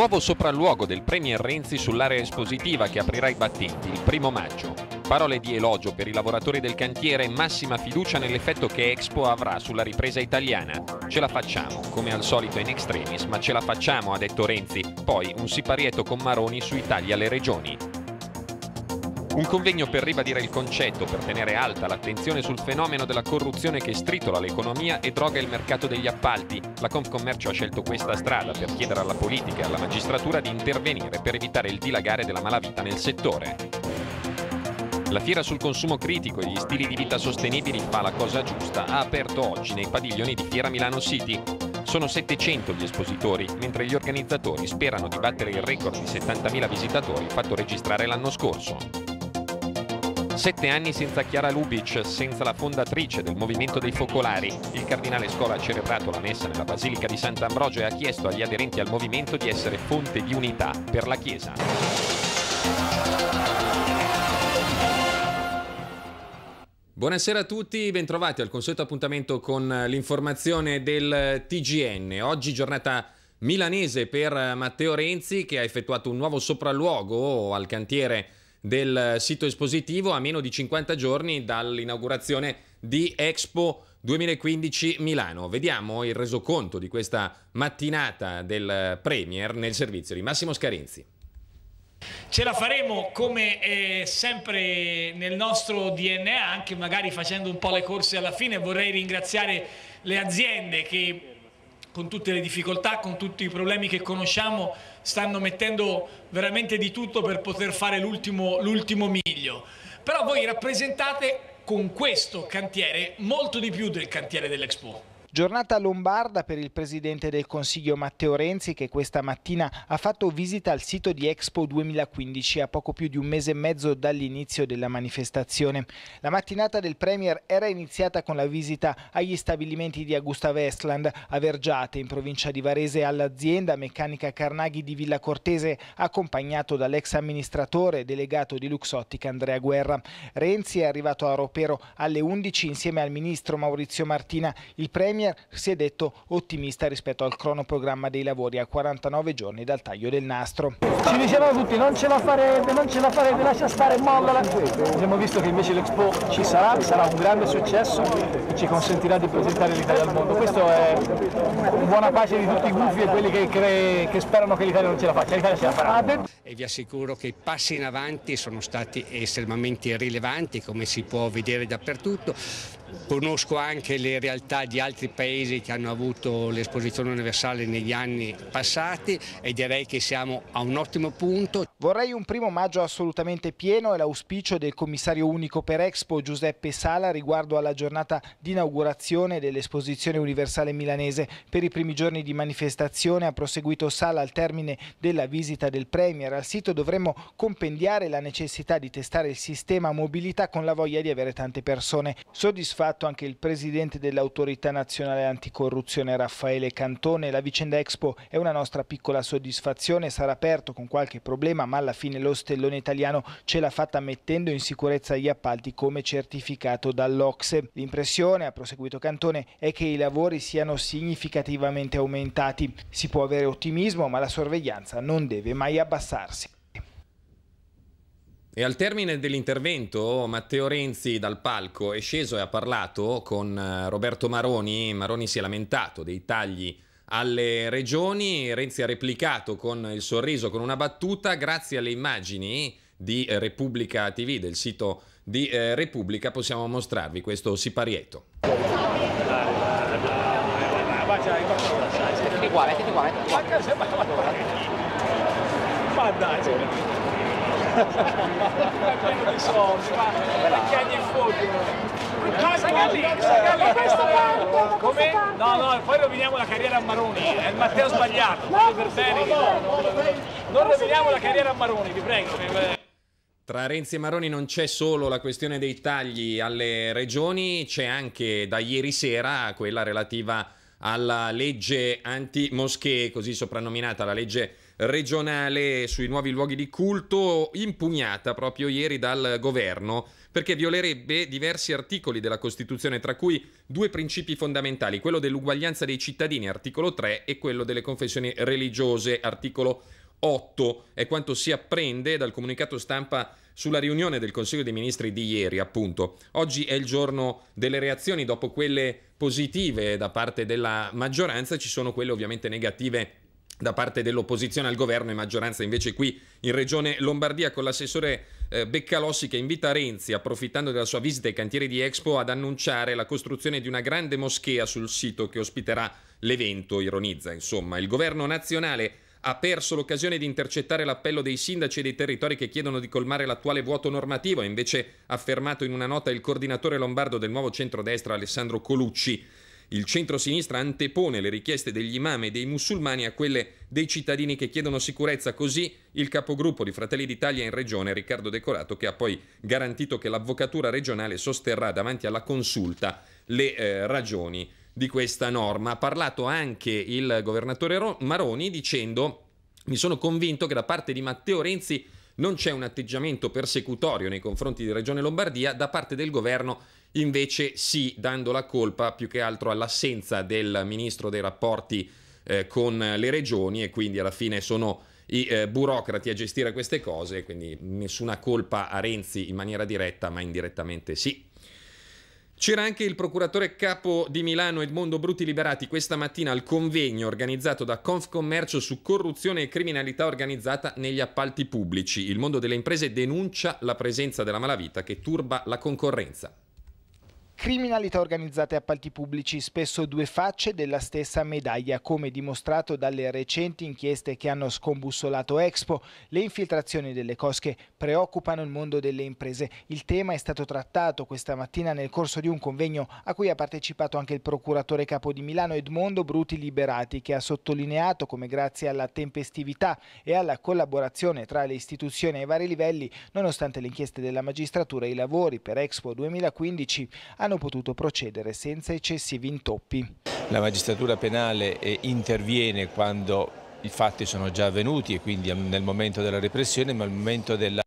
Nuovo sopralluogo del Premier Renzi sull'area espositiva che aprirà i battenti il primo maggio. Parole di elogio per i lavoratori del cantiere e massima fiducia nell'effetto che Expo avrà sulla ripresa italiana. Ce la facciamo, come al solito in extremis, ma ce la facciamo, ha detto Renzi. Poi un siparietto con Maroni su Italia alle regioni. Un convegno per ribadire il concetto, per tenere alta l'attenzione sul fenomeno della corruzione che stritola l'economia e droga il mercato degli appalti. La Confcommercio ha scelto questa strada per chiedere alla politica e alla magistratura di intervenire per evitare il dilagare della malavita nel settore. La fiera sul consumo critico e gli stili di vita sostenibili fa la cosa giusta, ha aperto oggi nei padiglioni di Fiera Milano City. Sono 700 gli espositori, mentre gli organizzatori sperano di battere il record di 70.000 visitatori fatto registrare l'anno scorso. Sette anni senza Chiara Lubic, senza la fondatrice del movimento dei focolari. Il cardinale Scola ha celebrato la messa nella Basilica di Sant'Ambrogio e ha chiesto agli aderenti al movimento di essere fonte di unità per la Chiesa. Buonasera a tutti, bentrovati al consueto appuntamento con l'informazione del TGN. Oggi giornata milanese per Matteo Renzi che ha effettuato un nuovo sopralluogo al cantiere del sito espositivo a meno di 50 giorni dall'inaugurazione di Expo 2015 Milano. Vediamo il resoconto di questa mattinata del Premier nel servizio di Massimo Scarinzi. Ce la faremo come eh, sempre nel nostro DNA, anche magari facendo un po' le corse alla fine. Vorrei ringraziare le aziende che con tutte le difficoltà, con tutti i problemi che conosciamo, stanno mettendo veramente di tutto per poter fare l'ultimo miglio. Però voi rappresentate con questo cantiere molto di più del cantiere dell'Expo. Giornata lombarda per il presidente del Consiglio Matteo Renzi che questa mattina ha fatto visita al sito di Expo 2015 a poco più di un mese e mezzo dall'inizio della manifestazione. La mattinata del Premier era iniziata con la visita agli stabilimenti di Augusta Westland a Vergiate in provincia di Varese all'azienda meccanica Carnaghi di Villa Cortese accompagnato dall'ex amministratore delegato di Luxottica Andrea Guerra. Renzi è arrivato a Ropero alle 11 insieme al ministro Maurizio Martina. Il Premier Premier si è detto ottimista rispetto al cronoprogramma dei lavori a 49 giorni dal taglio del nastro. Ci dicevano tutti non ce la farete, non ce la farete, lascia stare, mollala. Abbiamo visto che invece l'Expo ci sarà, sarà un grande successo e ci consentirà di presentare l'Italia al mondo. Questo è buona pace di tutti i gufi e quelli che, cre... che sperano che l'Italia non ce la faccia. L'Italia ce la farà. Ah, e vi assicuro che i passi in avanti sono stati estremamente rilevanti come si può vedere dappertutto. Conosco anche le realtà di altri paesi che hanno avuto l'esposizione universale negli anni passati e direi che siamo a un ottimo punto. Vorrei un primo maggio assolutamente pieno e l'auspicio del commissario unico per Expo Giuseppe Sala riguardo alla giornata di inaugurazione dell'esposizione universale milanese. Per i primi giorni di manifestazione ha proseguito Sala al termine della visita del Premier. Al sito dovremmo compendiare la necessità di testare il sistema mobilità con la voglia di avere tante persone. Soddisfatto fatto anche il presidente dell'autorità nazionale anticorruzione Raffaele Cantone. La vicenda Expo è una nostra piccola soddisfazione, sarà aperto con qualche problema ma alla fine lo stellone italiano ce l'ha fatta mettendo in sicurezza gli appalti come certificato dall'Ocse. L'impressione, ha proseguito Cantone, è che i lavori siano significativamente aumentati. Si può avere ottimismo ma la sorveglianza non deve mai abbassarsi. E al termine dell'intervento Matteo Renzi dal palco è sceso e ha parlato con Roberto Maroni. Maroni si è lamentato dei tagli alle regioni. Renzi ha replicato con il sorriso, con una battuta, grazie alle immagini di Repubblica TV, del sito di Repubblica, possiamo mostrarvi questo siparietto. Guarda, guarda, guarda. Ma dai, pieno di soldi, ma chi ha in fondo? Sagalli, Sagalli, questa parte! Come? No, no, poi roviniamo la carriera a Maroni, è eh, il Matteo sbagliato, per bene. Non roviniamo la carriera a Maroni, vi prego. Tra Renzi e Maroni non c'è solo la questione dei tagli alle regioni, c'è anche da ieri sera quella relativa alla legge anti-moschee, così soprannominata la legge regionale sui nuovi luoghi di culto impugnata proprio ieri dal governo perché violerebbe diversi articoli della Costituzione, tra cui due principi fondamentali, quello dell'uguaglianza dei cittadini, articolo 3, e quello delle confessioni religiose, articolo 8. È quanto si apprende dal comunicato stampa sulla riunione del Consiglio dei Ministri di ieri, appunto. Oggi è il giorno delle reazioni, dopo quelle positive da parte della maggioranza ci sono quelle ovviamente negative da parte dell'opposizione al governo e maggioranza invece qui in regione Lombardia con l'assessore eh, Beccalossi che invita Renzi, approfittando della sua visita ai cantieri di Expo, ad annunciare la costruzione di una grande moschea sul sito che ospiterà l'evento, ironizza insomma. Il governo nazionale ha perso l'occasione di intercettare l'appello dei sindaci e dei territori che chiedono di colmare l'attuale vuoto normativo, invece affermato in una nota il coordinatore lombardo del nuovo centrodestra Alessandro Colucci. Il centro-sinistra antepone le richieste degli imam e dei musulmani a quelle dei cittadini che chiedono sicurezza, così il capogruppo di Fratelli d'Italia in regione, Riccardo Decorato, che ha poi garantito che l'avvocatura regionale sosterrà davanti alla consulta le eh, ragioni di questa norma. Ha parlato anche il governatore Maroni dicendo mi sono convinto che da parte di Matteo Renzi non c'è un atteggiamento persecutorio nei confronti di Regione Lombardia, da parte del governo Invece sì, dando la colpa più che altro all'assenza del ministro dei rapporti eh, con le regioni e quindi alla fine sono i eh, burocrati a gestire queste cose, quindi nessuna colpa a Renzi in maniera diretta, ma indirettamente sì. C'era anche il procuratore capo di Milano Edmondo Brutti Liberati questa mattina al convegno organizzato da Confcommercio su corruzione e criminalità organizzata negli appalti pubblici. Il mondo delle imprese denuncia la presenza della malavita che turba la concorrenza. Criminalità organizzata e appalti pubblici, spesso due facce della stessa medaglia, come dimostrato dalle recenti inchieste che hanno scombussolato Expo. Le infiltrazioni delle cosche preoccupano il mondo delle imprese. Il tema è stato trattato questa mattina nel corso di un convegno a cui ha partecipato anche il procuratore capo di Milano Edmondo Bruti Liberati, che ha sottolineato come grazie alla tempestività e alla collaborazione tra le istituzioni ai vari livelli, nonostante le inchieste della magistratura, i lavori per Expo 2015 hanno hanno potuto procedere senza eccessivi intoppi. La magistratura penale eh, interviene quando i fatti sono già avvenuti e quindi mm, nel momento della repressione ma al momento della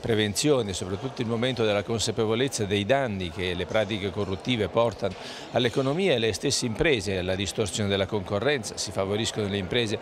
prevenzione, soprattutto il momento della consapevolezza dei danni che le pratiche corruttive portano all'economia e alle stesse imprese, alla distorsione della concorrenza, si favoriscono le imprese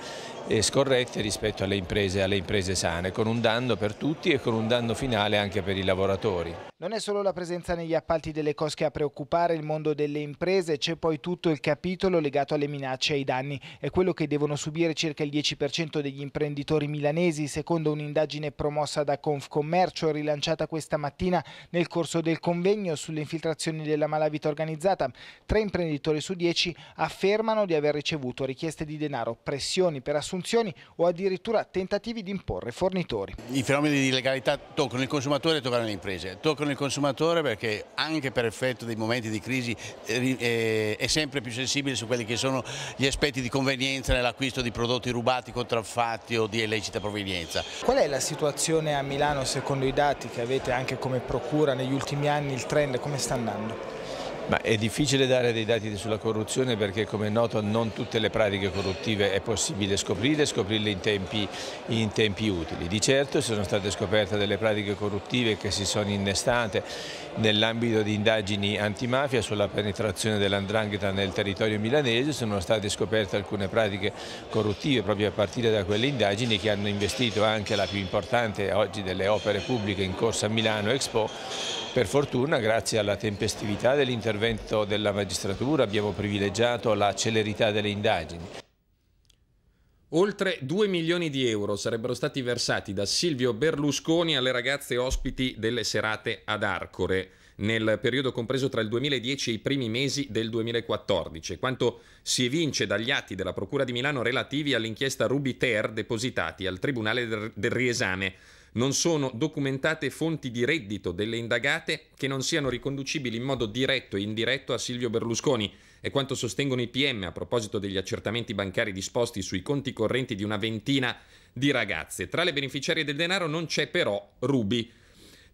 eh, scorrette rispetto alle imprese, alle imprese sane, con un danno per tutti e con un danno finale anche per i lavoratori. Non è solo la presenza negli appalti delle cosche a preoccupare il mondo delle imprese, c'è poi tutto il capitolo legato alle minacce e ai danni. È quello che devono subire circa il 10% degli imprenditori milanesi, secondo un'indagine promossa da Confcommercio commercio rilanciata questa mattina nel corso del convegno sulle infiltrazioni della malavita organizzata, tre imprenditori su dieci affermano di aver ricevuto richieste di denaro, pressioni per assunzioni o addirittura tentativi di imporre fornitori. I fenomeni di illegalità toccano il consumatore e toccano le imprese. Toccano il consumatore perché anche per effetto dei momenti di crisi eh, eh, è sempre più sensibile su quelli che sono gli aspetti di convenienza nell'acquisto di prodotti rubati, contraffatti o di illecita provenienza. Qual è la situazione a Milano secondo secondo i dati che avete anche come procura negli ultimi anni il trend come sta andando? Ma è difficile dare dei dati sulla corruzione perché come è noto non tutte le pratiche corruttive è possibile scoprire e scoprirle in tempi, in tempi, utili. Di certo sono state scoperte delle pratiche corruttive che si sono innestate nell'ambito di indagini antimafia sulla penetrazione dell'andrangheta nel territorio milanese, sono state scoperte alcune pratiche corruttive proprio a partire da quelle indagini che hanno investito anche la più importante oggi delle opere pubbliche in corsa a Milano Expo per fortuna, grazie alla tempestività dell'intervento della magistratura, abbiamo privilegiato la celerità delle indagini. Oltre 2 milioni di euro sarebbero stati versati da Silvio Berlusconi alle ragazze ospiti delle serate ad Arcore nel periodo compreso tra il 2010 e i primi mesi del 2014, quanto si evince dagli atti della Procura di Milano relativi all'inchiesta Ruby Ter depositati al Tribunale del Riesame non sono documentate fonti di reddito delle indagate che non siano riconducibili in modo diretto e indiretto a Silvio Berlusconi. È quanto sostengono i PM a proposito degli accertamenti bancari disposti sui conti correnti di una ventina di ragazze. Tra le beneficiarie del denaro non c'è però Rubi.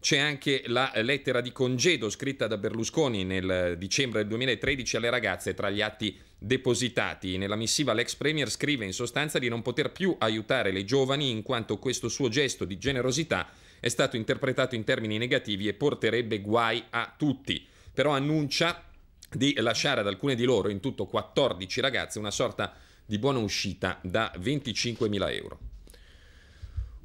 C'è anche la lettera di congedo scritta da Berlusconi nel dicembre del 2013 alle ragazze tra gli atti depositati. Nella missiva l'ex premier scrive in sostanza di non poter più aiutare le giovani in quanto questo suo gesto di generosità è stato interpretato in termini negativi e porterebbe guai a tutti. Però annuncia di lasciare ad alcune di loro, in tutto 14 ragazze, una sorta di buona uscita da 25.000 euro.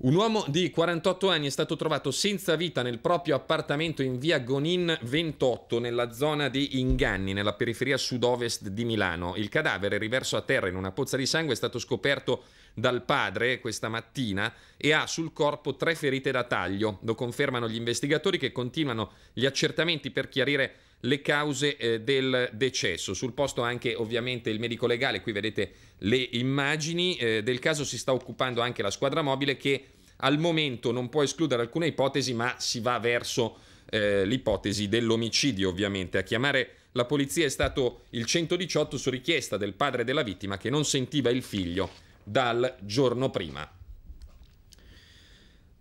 Un uomo di 48 anni è stato trovato senza vita nel proprio appartamento in via Gonin 28, nella zona di Inganni, nella periferia sud-ovest di Milano. Il cadavere, riverso a terra in una pozza di sangue, è stato scoperto dal padre questa mattina e ha sul corpo tre ferite da taglio. Lo confermano gli investigatori che continuano gli accertamenti per chiarire le cause eh, del decesso. Sul posto anche ovviamente il medico legale, qui vedete le immagini, eh, del caso si sta occupando anche la squadra mobile che al momento non può escludere alcuna ipotesi ma si va verso eh, l'ipotesi dell'omicidio ovviamente. A chiamare la polizia è stato il 118 su richiesta del padre della vittima che non sentiva il figlio dal giorno prima.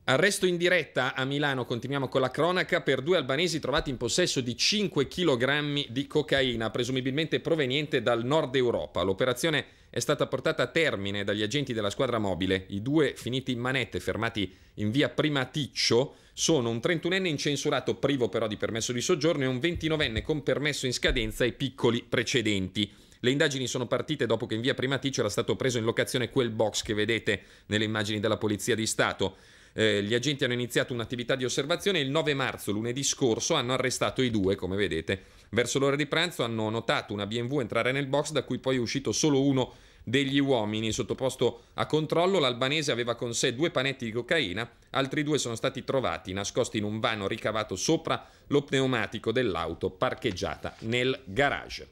Arresto in diretta a Milano, continuiamo con la cronaca, per due albanesi trovati in possesso di 5 kg di cocaina, presumibilmente proveniente dal nord Europa. L'operazione è stata portata a termine dagli agenti della squadra mobile. I due, finiti in manette, fermati in via Primaticcio, sono un 31enne incensurato privo però di permesso di soggiorno e un 29enne con permesso in scadenza e piccoli precedenti. Le indagini sono partite dopo che in via Primaticcio era stato preso in locazione quel box che vedete nelle immagini della Polizia di Stato. Eh, gli agenti hanno iniziato un'attività di osservazione e il 9 marzo, lunedì scorso, hanno arrestato i due, come vedete. Verso l'ora di pranzo hanno notato una BMW entrare nel box da cui poi è uscito solo uno degli uomini sottoposto a controllo. L'albanese aveva con sé due panetti di cocaina, altri due sono stati trovati nascosti in un vano ricavato sopra lo pneumatico dell'auto parcheggiata nel garage.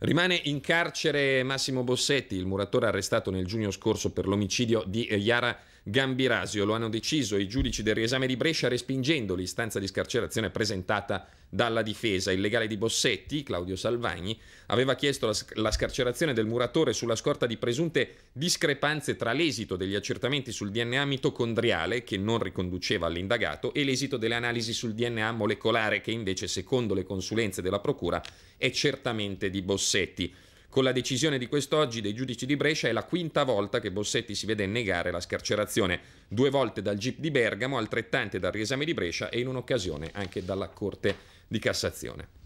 Rimane in carcere Massimo Bossetti, il muratore arrestato nel giugno scorso per l'omicidio di Iara Gambirasio. Lo hanno deciso i giudici del riesame di Brescia respingendo l'istanza di scarcerazione presentata dalla difesa. Il legale di Bossetti, Claudio Salvagni, aveva chiesto la, la scarcerazione del muratore sulla scorta di presunte discrepanze tra l'esito degli accertamenti sul DNA mitocondriale, che non riconduceva all'indagato, e l'esito delle analisi sul DNA molecolare, che invece, secondo le consulenze della Procura, è certamente di Bossetti. Con la decisione di quest'oggi dei giudici di Brescia è la quinta volta che Bossetti si vede negare la scarcerazione, due volte dal GIP di Bergamo, altrettante dal riesame di Brescia e in un'occasione anche dalla Corte di Cassazione.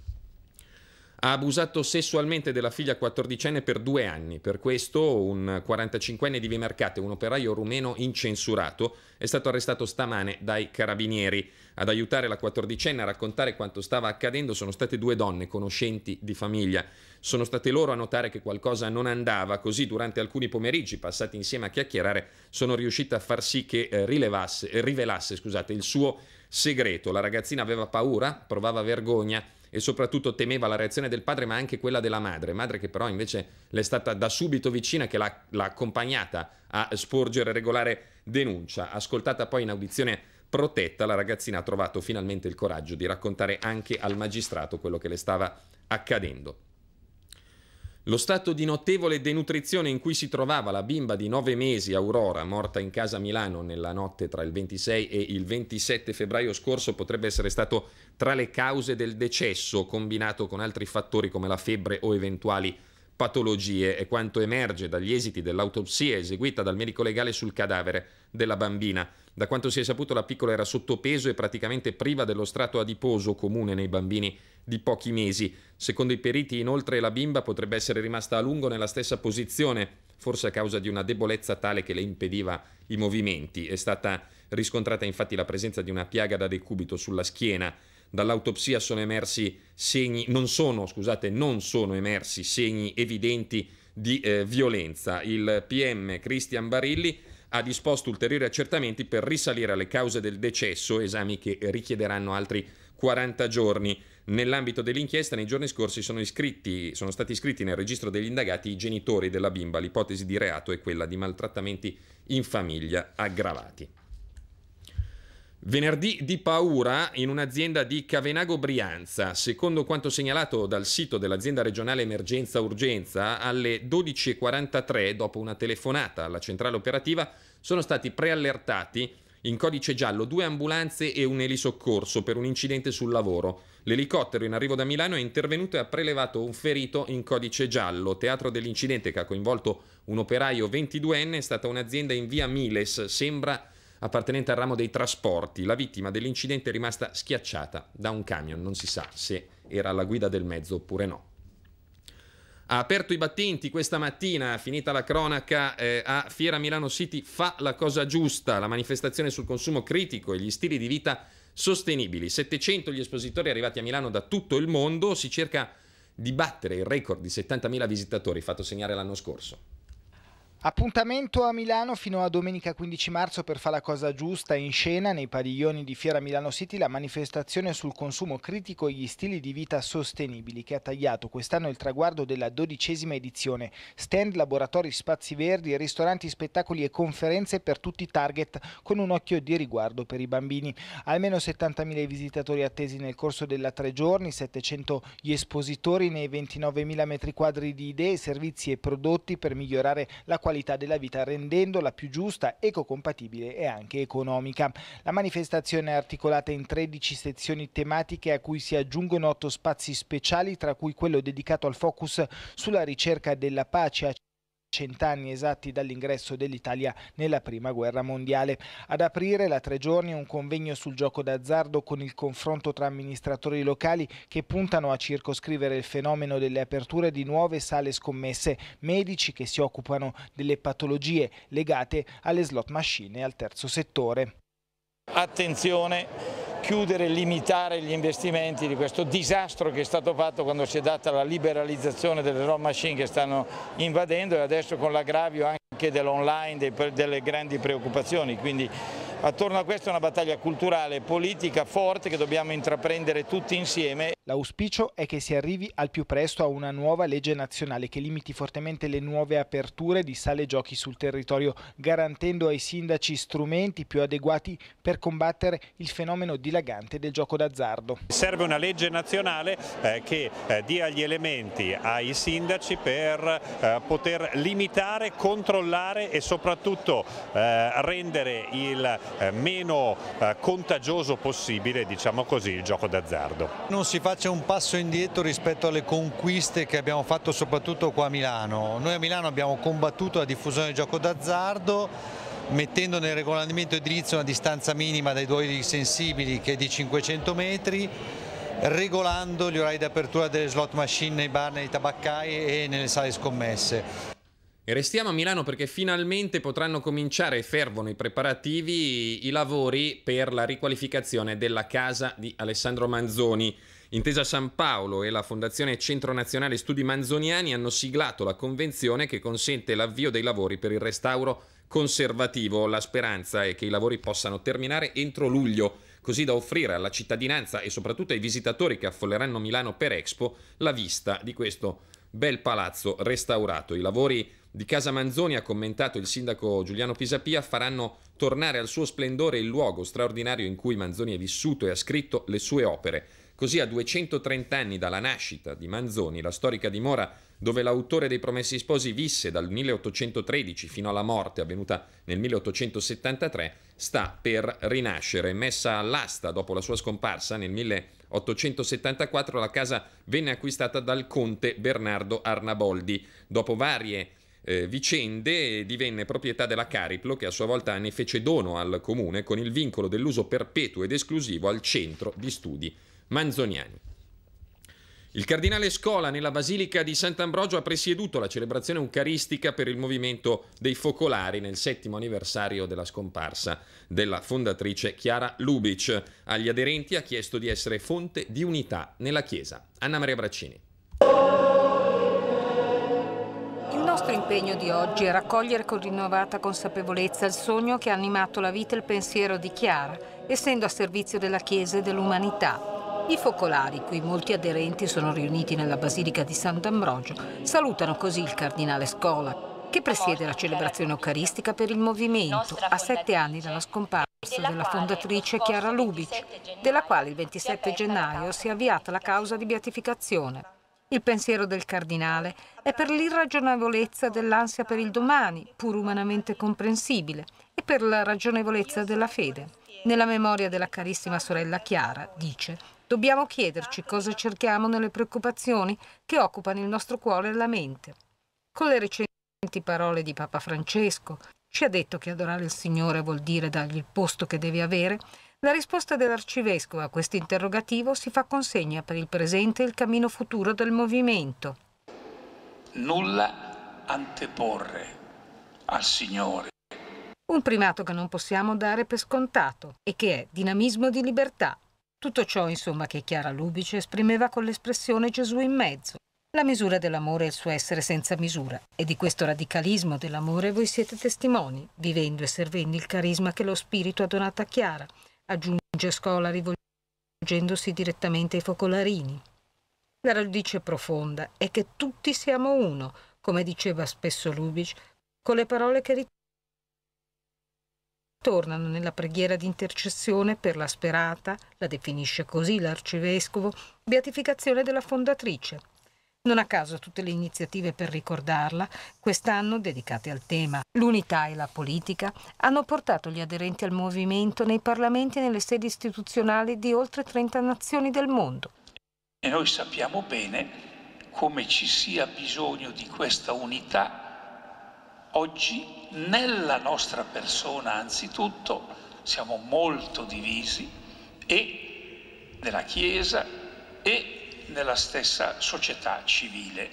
Ha abusato sessualmente della figlia 14enne per due anni. Per questo un 45enne di Vimercate, un operaio rumeno incensurato, è stato arrestato stamane dai carabinieri. Ad aiutare la 14enne a raccontare quanto stava accadendo sono state due donne conoscenti di famiglia. Sono state loro a notare che qualcosa non andava, così durante alcuni pomeriggi passati insieme a chiacchierare sono riuscite a far sì che eh, rivelasse scusate, il suo segreto. La ragazzina aveva paura, provava vergogna e soprattutto temeva la reazione del padre ma anche quella della madre, madre che però invece le è stata da subito vicina, che l'ha, l'ha accompagnata a sporgere regolare denuncia. Ascoltata poi in audizione protetta, la ragazzina ha trovato finalmente il coraggio di raccontare anche al magistrato quello che le stava accadendo. Lo stato di notevole denutrizione in cui si trovava la bimba di nove mesi, Aurora, morta in casa a Milano nella notte tra il 26 e il 27 febbraio scorso, potrebbe essere stato tra le cause del decesso, combinato con altri fattori come la febbre o eventuali patologie e quanto emerge dagli esiti dell'autopsia eseguita dal medico legale sul cadavere della bambina. Da quanto si è saputo la piccola era sottopeso e praticamente priva dello strato adiposo comune nei bambini di pochi mesi. Secondo i periti inoltre la bimba potrebbe essere rimasta a lungo nella stessa posizione, forse a causa di una debolezza tale che le impediva i movimenti. È stata riscontrata infatti la presenza di una piaga da decubito sulla schiena Dall'autopsia sono emersi segni, non sono, scusate, non sono emersi segni evidenti di eh, violenza. Il PM Cristian Barilli ha disposto ulteriori accertamenti per risalire alle cause del decesso, esami che richiederanno altri 40 giorni. Nell'ambito dell'inchiesta, nei giorni scorsi sono, iscritti, sono, stati iscritti nel registro degli indagati i genitori della bimba. L'ipotesi di reato è quella di maltrattamenti in famiglia aggravati. Venerdì di paura in un'azienda di Cavenago Brianza. Secondo quanto segnalato dal sito dell'azienda regionale Emergenza Urgenza, alle 12.43, dopo una telefonata alla centrale operativa, sono stati preallertati in codice giallo due ambulanze e un elisoccorso per un incidente sul lavoro. L'elicottero in arrivo da Milano è intervenuto e ha prelevato un ferito in codice giallo. Teatro dell'incidente che ha coinvolto un operaio 22enne è stata un'azienda in via Miles, sembra appartenente al ramo dei trasporti. La vittima dell'incidente è rimasta schiacciata da un camion, non si sa se era alla guida del mezzo oppure no. Ha aperto i battenti questa mattina, finita la cronaca, eh, a Fiera Milano City fa la cosa giusta, la manifestazione sul consumo critico e gli stili di vita sostenibili. 700 gli espositori arrivati a Milano da tutto il mondo, si cerca di battere il record di 70.000 visitatori fatto segnare l'anno scorso. Appuntamento a Milano fino a domenica 15 marzo per fare la cosa giusta in scena nei padiglioni di Fiera Milano City la manifestazione sul consumo critico e gli stili di vita sostenibili che ha tagliato quest'anno il traguardo della dodicesima edizione. Stand, laboratori, spazi verdi, ristoranti, spettacoli e conferenze per tutti i target con un occhio di riguardo per i bambini. Almeno 70.000 visitatori attesi nel corso della tre giorni, 700 gli espositori nei 29.000 metri quadri di idee, servizi e prodotti per migliorare la qualità qualità della vita rendendola più giusta, ecocompatibile e anche economica. La manifestazione è articolata in 13 sezioni tematiche a cui si aggiungono 8 spazi speciali, tra cui quello dedicato al focus sulla ricerca della pace cent'anni esatti dall'ingresso dell'Italia nella Prima Guerra Mondiale. Ad aprire la tre giorni un convegno sul gioco d'azzardo con il confronto tra amministratori locali che puntano a circoscrivere il fenomeno delle aperture di nuove sale scommesse, medici che si occupano delle patologie legate alle slot machine e al terzo settore. Attenzione, chiudere e limitare gli investimenti di questo disastro che è stato fatto quando si è data la liberalizzazione delle road machine che stanno invadendo e adesso con l'aggravio anche dell'online, delle grandi preoccupazioni. Quindi attorno a questa è una battaglia culturale e politica forte che dobbiamo intraprendere tutti insieme. L'auspicio è che si arrivi al più presto a una nuova legge nazionale che limiti fortemente le nuove aperture di sale giochi sul territorio, garantendo ai sindaci strumenti più adeguati per combattere il fenomeno dilagante del gioco d'azzardo. Serve una legge nazionale eh, che eh, dia gli elementi ai sindaci per eh, poter limitare, controllare e soprattutto rendere il meno contagioso possibile diciamo così, il gioco d'azzardo. Non si fa faccia un passo indietro rispetto alle conquiste che abbiamo fatto soprattutto qua a Milano. Noi a Milano abbiamo combattuto la diffusione del gioco d'azzardo mettendo nel regolamento edilizio una distanza minima dai due sensibili che è di 500 metri, regolando gli orari di apertura delle slot machine nei bar, nei tabaccai e nelle sale scommesse. E restiamo a Milano perché finalmente potranno cominciare e fervono i preparativi i lavori per la riqualificazione della casa di Alessandro Manzoni. Intesa San Paolo e la Fondazione Centro Nazionale Studi Manzoniani hanno siglato la convenzione che consente l'avvio dei lavori per il restauro conservativo. La speranza è che i lavori possano terminare entro luglio, così da offrire alla cittadinanza e soprattutto ai visitatori che affolleranno Milano per Expo la vista di questo bel palazzo restaurato. I lavori di Casa Manzoni, ha commentato il sindaco Giuliano Pisapia, faranno tornare al suo splendore il luogo straordinario in cui Manzoni è vissuto e ha scritto le sue opere. Così a 230 anni dalla nascita di Manzoni, la storica dimora dove l'autore dei Promessi Sposi visse dal 1813 fino alla morte avvenuta nel 1873, sta per rinascere. Messa all'asta dopo la sua scomparsa nel 1874, la casa venne acquistata dal conte Bernardo Arnaboldi. Dopo varie eh, vicende divenne proprietà della Cariplo che a sua volta ne fece dono al comune con il vincolo dell'uso perpetuo ed esclusivo al centro di studi manzoniani. Il cardinale Scola nella Basilica di Sant'Ambrogio ha presieduto la celebrazione eucaristica per il movimento dei focolari nel settimo anniversario della scomparsa della fondatrice Chiara Lubic. Agli aderenti ha chiesto di essere fonte di unità nella Chiesa. Anna Maria Braccini. Il nostro impegno di oggi è raccogliere con rinnovata consapevolezza il sogno che ha animato la vita e il pensiero di Chiara, essendo a servizio della Chiesa e dell'umanità. I focolari, cui molti aderenti sono riuniti nella Basilica di Sant'Ambrogio, salutano così il Cardinale Scola, che presiede la celebrazione eucaristica per il movimento a sette anni dalla scomparsa della fondatrice Chiara Lubic, della quale il 27 gennaio si è avviata la causa di beatificazione. Il pensiero del cardinale è per l'irragionevolezza dell'ansia per il domani, pur umanamente comprensibile, e per la ragionevolezza della fede. Nella memoria della carissima sorella Chiara, dice, Dobbiamo chiederci cosa cerchiamo nelle preoccupazioni che occupano il nostro cuore e la mente. Con le recenti parole di Papa Francesco, ci ha detto che adorare il Signore vuol dire dargli il posto che deve avere, la risposta dell'arcivescovo a questo interrogativo si fa consegna per il presente e il cammino futuro del movimento. Nulla anteporre al Signore. Un primato che non possiamo dare per scontato e che è dinamismo di libertà, tutto ciò, insomma, che Chiara Lubice esprimeva con l'espressione Gesù in mezzo. La misura dell'amore è il suo essere senza misura e di questo radicalismo dell'amore voi siete testimoni, vivendo e servendo il carisma che lo Spirito ha donato a Chiara, aggiunge Scola rivolgendosi direttamente ai focolarini. La radice profonda è che tutti siamo uno, come diceva spesso Lubic, con le parole che ritornano tornano nella preghiera di intercessione per la sperata, la definisce così l'arcivescovo, beatificazione della fondatrice. Non a caso tutte le iniziative per ricordarla, quest'anno dedicate al tema l'unità e la politica, hanno portato gli aderenti al movimento nei parlamenti e nelle sedi istituzionali di oltre 30 nazioni del mondo. E noi sappiamo bene come ci sia bisogno di questa unità Oggi nella nostra persona anzitutto siamo molto divisi e nella Chiesa e nella stessa società civile.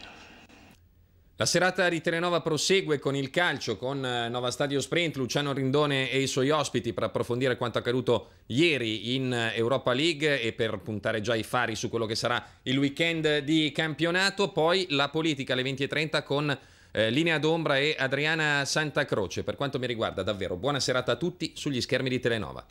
La serata di Telenova prosegue con il calcio, con eh, Nova Stadio Sprint, Luciano Rindone e i suoi ospiti per approfondire quanto accaduto ieri in eh, Europa League e per puntare già i fari su quello che sarà il weekend di campionato. Poi la politica alle 20.30 con eh, linea d'ombra e Adriana Santacroce. Per quanto mi riguarda, davvero buona serata a tutti sugli schermi di Telenova.